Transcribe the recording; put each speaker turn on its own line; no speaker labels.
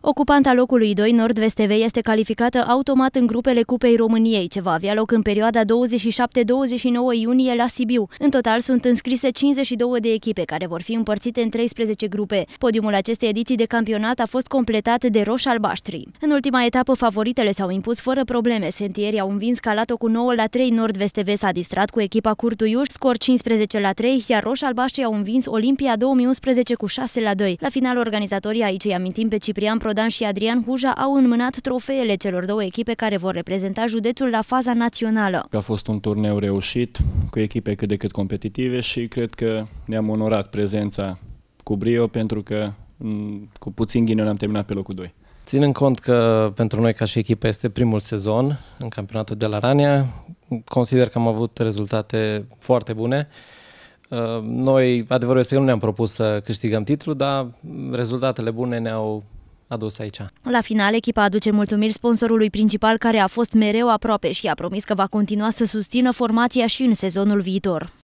Ocupanta locului 2 Nord-VSTV este calificată automat în grupele Cupei României, ce va avea loc în perioada 27-29 iunie la Sibiu. În total sunt înscrise 52 de echipe, care vor fi împărțite în 13 grupe. Podiumul acestei ediții de campionat a fost completat de roș-albaștri. În ultima etapă, favoritele s-au impus fără probleme. Sentierii au învins Calato cu 9 la 3, Nord-VSTV s-a distrat cu echipa Curtuiuș, scor 15 la 3, iar roș Albaștri au învins Olimpia 2011 cu 6 la 2. La final, organizatorii aici îi amintim pe Ciprian Prodan și Adrian Huja au înmânat trofeele celor două echipe care vor reprezenta județul la faza națională.
A fost un turneu reușit, cu echipe cât de cât competitive și cred că ne-am onorat prezența cu brio pentru că cu puțin ghinion am terminat pe locul 2.
Ținând cont că pentru noi ca și echipă este primul sezon în campionatul
de la Rania,
consider că am avut rezultate foarte bune. Uh, noi, adevărul este că nu ne-am propus să câștigăm titlul, dar rezultatele bune ne-au adus aici.
La final, echipa aduce mulțumiri sponsorului principal care a fost mereu aproape și a promis că va continua să susțină formația și în sezonul viitor.